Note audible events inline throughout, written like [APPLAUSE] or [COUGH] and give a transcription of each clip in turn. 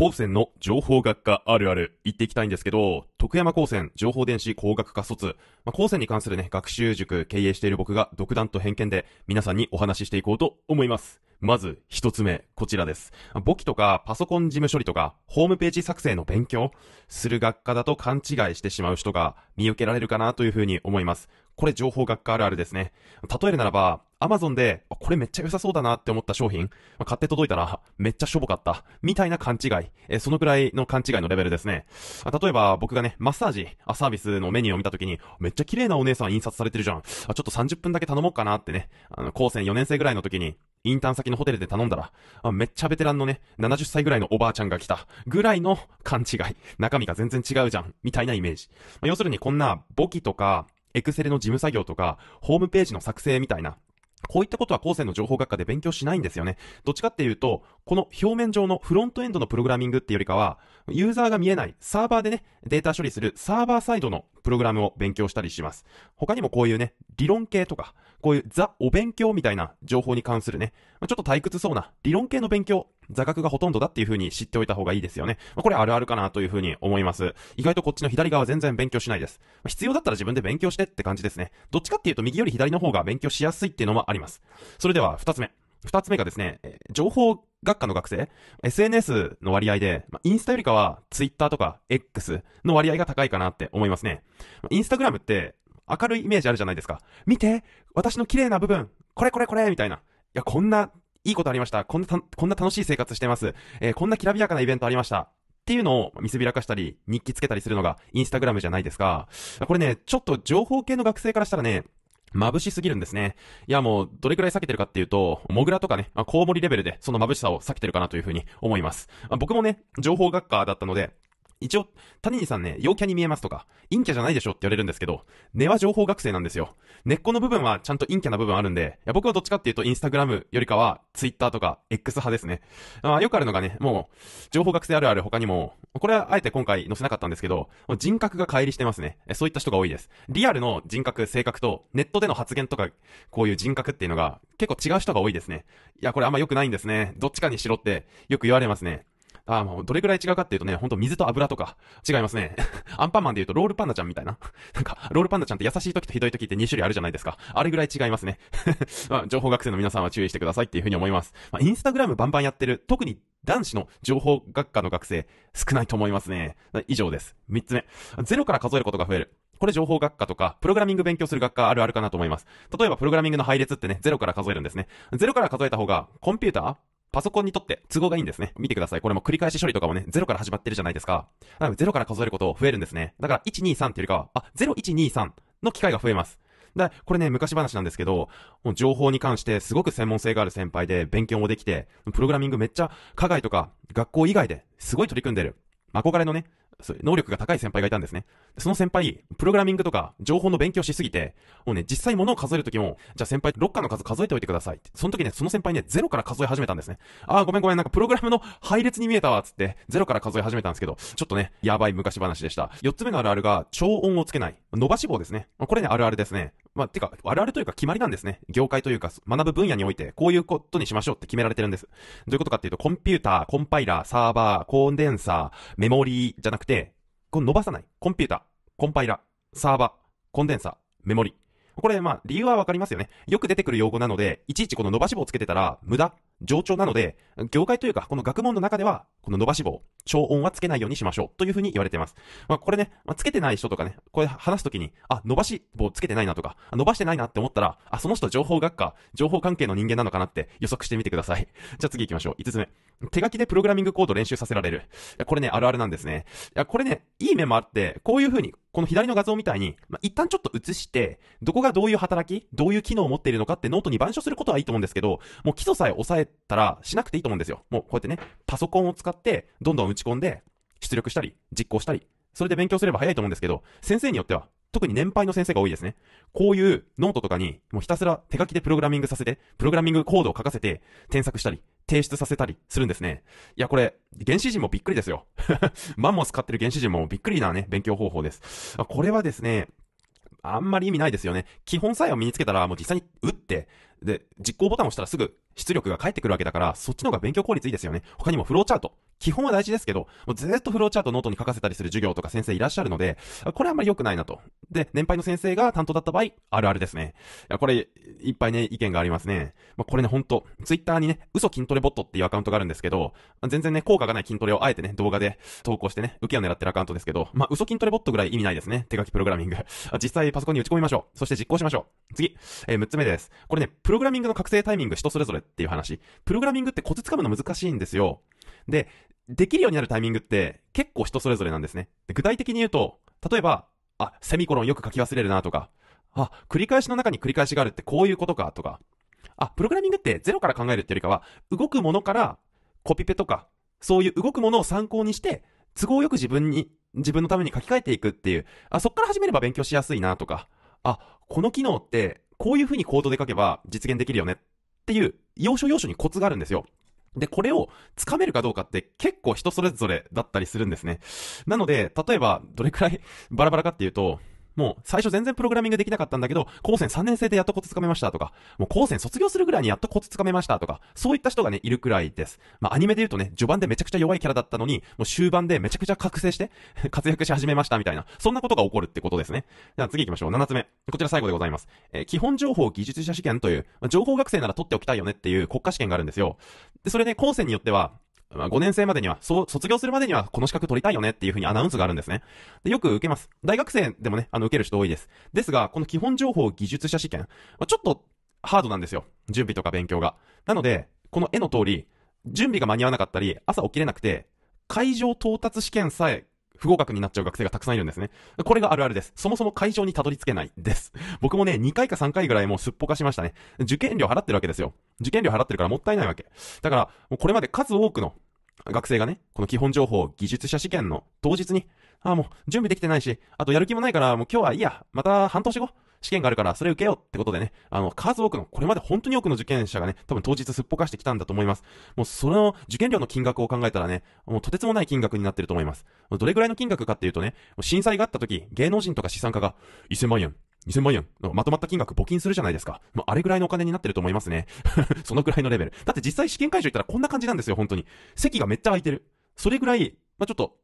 高専の情報学科あるある行っていきたいんですけど、徳山高専情報電子工学科卒、まあ、高専に関するね、学習塾経営している僕が独断と偏見で皆さんにお話ししていこうと思います。まず、一つ目、こちらです。簿記とか、パソコン事務処理とか、ホームページ作成の勉強する学科だと勘違いしてしまう人が見受けられるかなというふうに思います。これ情報学科あるあるですね。例えるならば、アマゾンで、これめっちゃ良さそうだなって思った商品、買って届いたら、めっちゃしょぼかった、みたいな勘違い、えそのくらいの勘違いのレベルですね。例えば、僕がね、マッサージ、サービスのメニューを見た時に、めっちゃ綺麗なお姉さん印刷されてるじゃん。ちょっと30分だけ頼もうかなってね、あの、高専4年生ぐらいの時に、インターン先のホテルで頼んだら、あめっちゃベテランのね、70歳ぐらいのおばあちゃんが来た、ぐらいの勘違い。中身が全然違うじゃん、みたいなイメージ。まあ、要するにこんな、簿記とか、エクセルの事務作業とか、ホームページの作成みたいな、こういったことは高専の情報学科で勉強しないんですよね。どっちかっていうと、この表面上のフロントエンドのプログラミングっていうよりかは、ユーザーが見えないサーバーでね、データ処理するサーバーサイドのプログラムを勉強したりします。他にもこういうね、理論系とか、こういうザ・お勉強みたいな情報に関するね、まちょっと退屈そうな理論系の勉強、座学がほとんどだっていう風に知っておいた方がいいですよね。まこれあるあるかなという風に思います。意外とこっちの左側全然勉強しないです。ま必要だったら自分で勉強してって感じですね。どっちかっていうと右より左の方が勉強しやすいっていうのもあります。それでは二つ目。二つ目がですね、情報学科の学生、SNS の割合で、まインスタよりかは Twitter とか X の割合が高いかなって思いますね。インスタグラムって明るいイメージあるじゃないですか。見て私の綺麗な部分これこれこれみたいな。いや、こんな、いいことありました。こんな、こんな楽しい生活してます。えー、こんなきらびやかなイベントありました。っていうのを見せびらかしたり、日記つけたりするのがインスタグラムじゃないですか。これね、ちょっと情報系の学生からしたらね、眩しすぎるんですね。いやもう、どれくらい避けてるかっていうと、モグラとかね、コウモリレベルで、その眩しさを避けてるかなというふうに思います。僕もね、情報学科だったので、一応、谷にさんね、陽キャに見えますとか、陰キャじゃないでしょって言われるんですけど、根は情報学生なんですよ。根っこの部分はちゃんと陰キャな部分あるんで、いや僕はどっちかっていうとインスタグラムよりかは、ツイッターとか X 派ですね。まあ、よくあるのがね、もう、情報学生あるある他にも、これはあえて今回載せなかったんですけど、人格が乖離してますね。そういった人が多いです。リアルの人格、性格と、ネットでの発言とか、こういう人格っていうのが、結構違う人が多いですね。いや、これあんま良くないんですね。どっちかにしろって、よく言われますね。ああ、もうどれくらい違うかっていうとね、ほんと水と油とか、違いますね。[LAUGHS] アンパンマンで言うとロールパンダちゃんみたいな。[LAUGHS] なんか、ロールパンダちゃんって優しい時とひどい時って2種類あるじゃないですか。あれぐらい違いますね。[LAUGHS] まあ、情報学生の皆さんは注意してくださいっていうふうに思います。まあ、インスタグラムバンバンやってる、特に男子の情報学科の学生、少ないと思いますね。以上です。3つ目。0から数えることが増える。これ情報学科とか、プログラミング勉強する学科あるあるかなと思います。例えば、プログラミングの配列ってね、0から数えるんですね。0から数えた方が、コンピューターパソコンにとって都合がいいんですね。見てください。これも繰り返し処理とかもね、0から始まってるじゃないですか。なので0から数えること増えるんですね。だから1、2、3っていうよりかは、あ、0、1、2、3の機会が増えます。で、これね、昔話なんですけど、もう情報に関してすごく専門性がある先輩で勉強もできて、プログラミングめっちゃ、課外とか、学校以外ですごい取り組んでる。憧れのね、能力が高い先輩がいたんですね。その先輩、プログラミングとか情報の勉強しすぎて、もうね、実際物を数えるときも、じゃあ先輩、ロッカーの数数えておいてくださいって。その時ね、その先輩ね、ゼロから数え始めたんですね。あーごめんごめん、なんかプログラムの配列に見えたわ、つって、ゼロから数え始めたんですけど、ちょっとね、やばい昔話でした。4つ目のあるあるが、超音をつけない。伸ばし棒ですね。これね、あるあるですね。まあ、てか、あるあるというか決まりなんですね。業界というか、学ぶ分野において、こういうことにしましょうって決められてるんです。どういうことかっていうと、コンピューター、コンパイラー、サーバー、コンデンサー、メモリーじゃなくて、、この伸ばさない。コンピューター、コンパイラ、サーバー、コンデンサー、メモリ。これ、まあ、理由はわかりますよね。よく出てくる用語なので、いちいちこの伸ばし棒つけてたら、無駄上調なので、業界というか、この学問の中では、この伸ばし棒、超音はつけないようにしましょう、というふうに言われています。まあ、これね、まあ、つけてない人とかね、これ話すときに、あ、伸ばし棒つけてないなとか、伸ばしてないなって思ったら、あ、その人情報学科、情報関係の人間なのかなって予測してみてください。じゃあ次行きましょう。5つ目。手書きでプログラミングコード練習させられる。これね、あるあるなんですね。いや、これね、いい面もあって、こういうふうに、この左の画像みたいに、まあ、一旦ちょっと映して、どこがどういう働き、どういう機能を持っているのかってノートに板書することはいいと思うんですけど、もう基礎さえ押さえたらしなくていいと思うんですよ。もうこうやってね、パソコンを使ってどんどん打ち込んで出力したり実行したり、それで勉強すれば早いと思うんですけど、先生によっては特に年配の先生が多いですね。こういうノートとかに、もうひたすら手書きでプログラミングさせて、プログラミングコードを書かせて、添削したり、提出させたりするんですね。いや、これ、原始人もびっくりですよ。[LAUGHS] マンモス買ってる原始人もびっくりなね、勉強方法です。これはですね、あんまり意味ないですよね。基本さえを身につけたら、もう実際に打って、で、実行ボタンを押したらすぐ出力が返ってくるわけだから、そっちの方が勉強効率いいですよね。他にもフローチャート。基本は大事ですけど、もうずっとフローチャートノートに書かせたりする授業とか先生いらっしゃるので、これあんまり良くないなと。で、年配の先生が担当だった場合、あるあるですね。いや、これ、いっぱいね、意見がありますね。まあ、これね、ほんと、ツイッターにね、嘘筋トレボットっていうアカウントがあるんですけど、全然ね、効果がない筋トレをあえてね、動画で投稿してね、受けを狙ってるアカウントですけど、まあ、嘘筋トレボットぐらい意味ないですね。手書きプログラミング。[LAUGHS] 実際パソコンに打ち込みましょう。そして実行しましょう。次。えー、6つ目です。これね、プログラミングの覚醒タイミング人それぞれっていう話。プログラミングってコツつかむの難しいんですよ。で、できるようになるタイミングって結構人それぞれなんですね。で具体的に言うと、例えば、あ、セミコロンよく書き忘れるなとか、あ、繰り返しの中に繰り返しがあるってこういうことかとか、あ、プログラミングってゼロから考えるっていうよりかは、動くものからコピペとか、そういう動くものを参考にして、都合よく自分に、自分のために書き換えていくっていう、あ、そっから始めれば勉強しやすいなとか、あ、この機能ってこういう風にコードで書けば実現できるよねっていう、要所要所にコツがあるんですよ。で、これをつかめるかどうかって結構人それぞれだったりするんですね。なので、例えば、どれくらいバラバラかっていうと、もう最初全然プログラミングできなかったんだけど、高専3年生でやっとコツつかめましたとか、もう高専卒業するぐらいにやっとコツつかめましたとか、そういった人がね、いるくらいです。まあアニメで言うとね、序盤でめちゃくちゃ弱いキャラだったのに、もう終盤でめちゃくちゃ覚醒して [LAUGHS] 活躍し始めましたみたいな、そんなことが起こるってことですね。じゃあ次行きましょう。7つ目。こちら最後でございます。えー、基本情報技術者試験という、まあ、情報学生なら取っておきたいよねっていう国家試験があるんですよ。で、それね、高専によっては、まあ、5年生までには、そう、卒業するまでにはこの資格取りたいよねっていうふうにアナウンスがあるんですね。で、よく受けます。大学生でもね、あの、受ける人多いです。ですが、この基本情報技術者試験、まあ、ちょっとハードなんですよ。準備とか勉強が。なので、この絵の通り、準備が間に合わなかったり、朝起きれなくて、会場到達試験さえ不合格になっちゃう学生がたくさんいるんですね。これがあるあるです。そもそも会場にたどり着けないです。僕もね、2回か3回ぐらいもうすっぽかしましたね。受験料払ってるわけですよ。受験料払ってるからもったいないわけ。だから、もうこれまで数多くの学生がね、この基本情報技術者試験の当日に、ああもう準備できてないし、あとやる気もないからもう今日はいいや、また半年後、試験があるから、それ受けようってことでね、あの、数多くの、これまで本当に多くの受験者がね、多分当日すっぽかしてきたんだと思います。もう、その受験料の金額を考えたらね、もうとてつもない金額になってると思います。どれぐらいの金額かっていうとね、震災があった時、芸能人とか資産家が、1000万円、2000万円のまとまった金額募金するじゃないですか。もうあれぐらいのお金になってると思いますね。[LAUGHS] そのぐらいのレベル。だって実際試験会場行ったらこんな感じなんですよ、本当に。席がめっちゃ空いてる。それぐらい、まあ、ちょっと、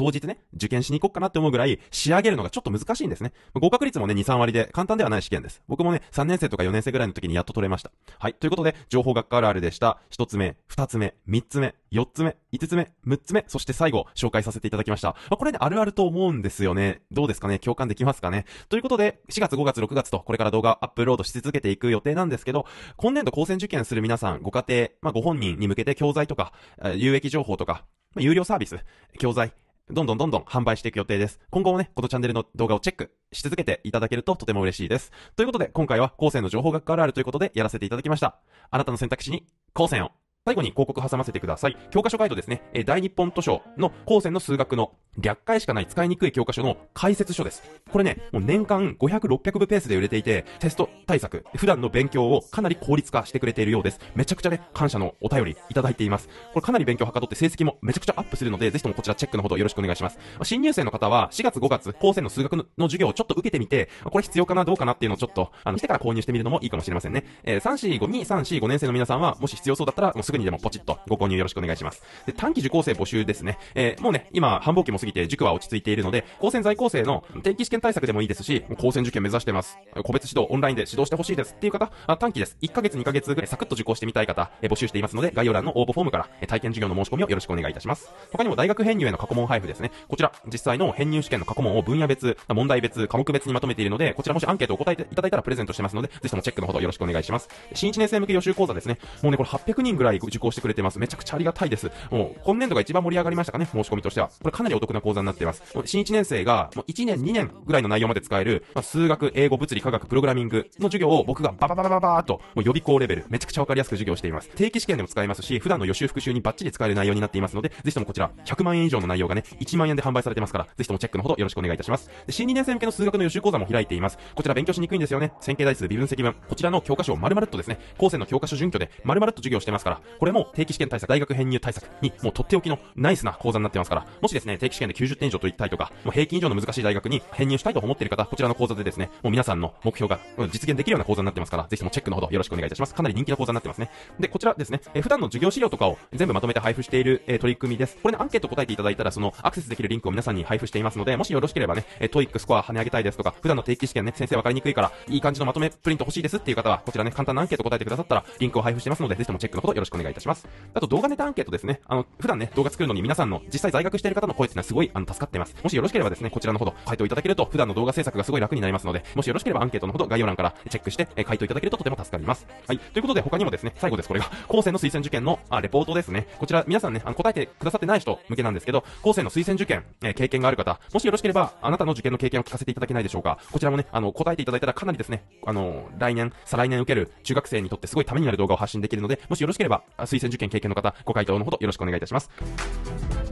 当日ね、受験しに行こっかなって思うぐらい、仕上げるのがちょっと難しいんですね。合格率もね、2、3割で簡単ではない試験です。僕もね、3年生とか4年生ぐらいの時にやっと取れました。はい。ということで、情報学科あるあるでした。1つ目、2つ目、3つ目、4つ目、5つ目、6つ目、そして最後、紹介させていただきました。まこれね、あるあると思うんですよね。どうですかね共感できますかねということで、4月、5月、6月と、これから動画アップロードし続けていく予定なんですけど、今年度高専受験する皆さん、ご家庭、まあ、ご本人に向けて教材とか、有益情報とか、まあ、有料サービス、教材、どんどんどんどん販売していく予定です。今後もね、このチャンネルの動画をチェックし続けていただけるととても嬉しいです。ということで、今回は高専の情報学科あるあるということでやらせていただきました。あなたの選択肢に高専を最後に広告挟ませてください。教科書ガイドですね。え大日本図書の高専の数学の略解しかない使いにくい教科書の解説書です。これね、もう年間500、600部ペースで売れていて、テスト対策、普段の勉強をかなり効率化してくれているようです。めちゃくちゃね、感謝のお便りいただいています。これかなり勉強はかどって成績もめちゃくちゃアップするので、ぜひともこちらチェックのほどよろしくお願いします。新入生の方は4月5月、高専の数学の授業をちょっと受けてみて、これ必要かなどうかなっていうのをちょっと、あの、してから購入してみるのもいいかもしれませんね。えー、3、4、5、2、3、4、5年生の皆さんは、もし必要そうだったら、もうすぐにでもポチッとご購入よろしくお願いします。で、短期受講生募集ですね。えー、もうね、今、繁忙期も過ぎて塾は落ち着いているので、高専在校生の定期試験対策でもいいですし、高専受験目指してます。個別指導オンラインで指導してほしいですっていう方、あ短期です。1ヶ月2ヶ月ぐらいサクッと受講してみたい方、え募集していますので、概要欄の応募フォームから、体験授業の申し込みをよろしくお願いいたします。他にも大学編入への過去問配布ですね。こちら、実際の編入試験の過去問を分野別、問題別、科目別にまとめているので、こちらもしアンケートを答えていただいたらプレゼントしてますので、ぜひともチェックのほどよろしくお願いします。新1年生向け予習講座ですね。もうね、これ800人ぐらい受講してくれてます。めちゃくちゃありがたいです。もう、今年度が一番盛り上がりましたかね、申し込みとしては。これかなりお得な講座になっています。新1年生が、もう1年、2年ぐらいの内容まで使える、まあ、数学、英語、物理、科学、プログラミングの授業を僕がバババババーっと、もう予備校レベル、めちゃくちゃわかりやすく授業しています。定期試験でも使えますし、普段の予習復習にバッチリ使える内容になっていますので、ぜひともこちら、100万円以上の内容がね、1万円で販売されてますから、ぜひともチェックのほどよろしくお願いいたします。で新2年生向けの数学の予習講座も開いています。こちら勉強しにくいんですよね。線形代数、微分積分。こちらの教科書を丸々とですね、高専の教科書準拠で丸々と授業してますから、これも定期試験対策、大学編入対策にもうとっておきのナイスな講座になってますから、もしですね、定期試験で90点以上といったりとか、もう平均以上の難しい大学に編入したいと思っている方、こちらの講座でですね、もう皆さんの目標が実現できるような講座になってますから、ぜひともチェックのほどよろしくお願いいたします。かなり人気の講座になってますね。で、こちらですね、え普段の授業資料とかを全部まとめて配布している、え取り組みです。これね、アンケート答えていただいたら、そのアクセスできるリンクを皆さんに配布していますので、もしよろしければね、えトイックスコア跳ね上げたいですとか、普段の定期試験ね、先生分かりにくいから、いい感じのまとめプリント欲しいですっていう方は、こちらね、簡単なアンケート答えてくださったら、リンクを配布してますので、ぜひともチェックのほどよろしく願いいたします。あと動画ネタアンケートですね。あの、普段ね、動画作るのに皆さんの実際在学している方の声っていうのはすごい、あの、助かってます。もしよろしければですね、こちらのほど回答いただけると、普段の動画制作がすごい楽になりますので、もしよろしければアンケートのほど概要欄からチェックして、え回答いただけるととても助かります。はい。ということで他にもですね、最後です。これが、高専の推薦受験の、あ、レポートですね。こちら、皆さんね、あの、答えてくださってない人向けなんですけど、高専の推薦受験、え経験がある方、もしよろしければ、あなたの受験の経験を聞かせていただけないでしょうか。こちらもね、あの、答えていただいたらかなりですね、あの、来年、再来年受ける中学生にとってすごいためになる動画を発信できるので、もしよろしければ、推薦受験経験の方、ご回答のほどよろしくお願いいたします。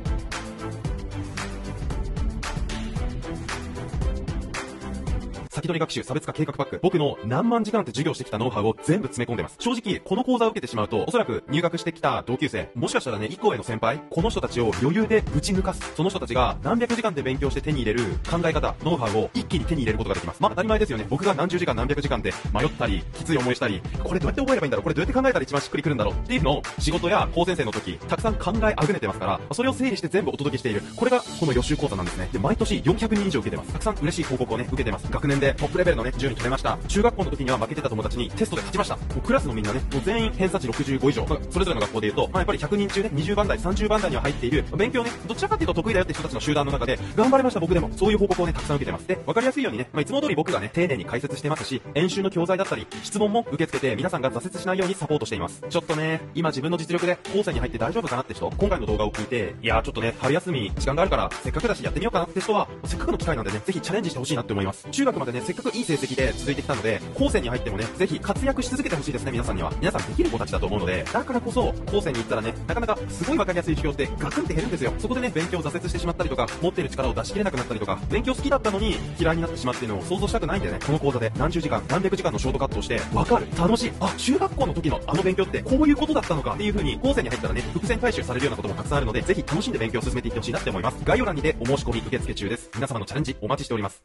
先取り学習、差別化計画パック、僕の何万時間って授業してきたノウハウを全部詰め込んでます。正直、この講座を受けてしまうと、おそらく入学してきた同級生、もしかしたらね、以降への先輩、この人たちを余裕でぶち抜かす。その人たちが何百時間で勉強して手に入れる考え方、ノウハウを一気に手に入れることができます。まあ当たり前ですよね。僕が何十時間何百時間で迷ったり、きつい思いしたり、これどうやって覚えればいいんだろうこれどうやって考えたら一番しっくりくるんだろうっていうのを仕事や高専生の時、たくさん考えあぐねてますから、それを整理して全部お届けしている。これがこの予習講座なんですね。で、毎年400人以上受けてます。たくさん嬉しい報告をね、受けてます。学年ででトップレベルのね、順位決めました。中学校の時には負けてた友達にテストで勝ちました。もうクラスのみんなね、もう全員偏差値65以上、まあ、それぞれの学校で言うと、まあ、やっぱり100人中ね、20番台、30番台には入っている、まあ、勉強ね、どちらかっていうと得意だよって人たちの集団の中で、頑張りました僕でも、そういう報告をね、たくさん受けてます。で、分かりやすいようにね、まあ、いつも通り僕がね、丁寧に解説してますし、演習の教材だったり、質問も受け付けて皆さんが挫折しないようにサポートしています。ちょっとね、今自分の実力で後世に入って大丈夫かなって人、今回の動画を聞いて、いやーちょっとね、春休み時間があるから、せっかくだしやってみようかなって人は、せっかくの機会なんでね、ぜひチャレンジしてほしいなって思います。中学までね、ね、せっかくいい成績で続いてきたので、後世に入ってもね、ぜひ活躍し続けてほしいですね、皆さんには。皆さんできる子たちだと思うので、だからこそ、後世に行ったらね、なかなかすごいわかりやすい授業ってガクンって減るんですよ。そこでね、勉強を挫折してしまったりとか、持ってる力を出し切れなくなったりとか、勉強好きだったのに嫌いになってしまっているのを想像したくないんでね、この講座で何十時間、何百時間のショートカットをして、わかる、楽しい、あ、中学校の時のあの勉強ってこういうことだったのかっていう風に、後世に入ったらね、伏線回収されるようなこともたくさんあるので、ぜひ楽しんで勉強を進めていってほしいなって思います。概要欄にてお申し込み受付中です。皆様のチャレンジお待ちしております。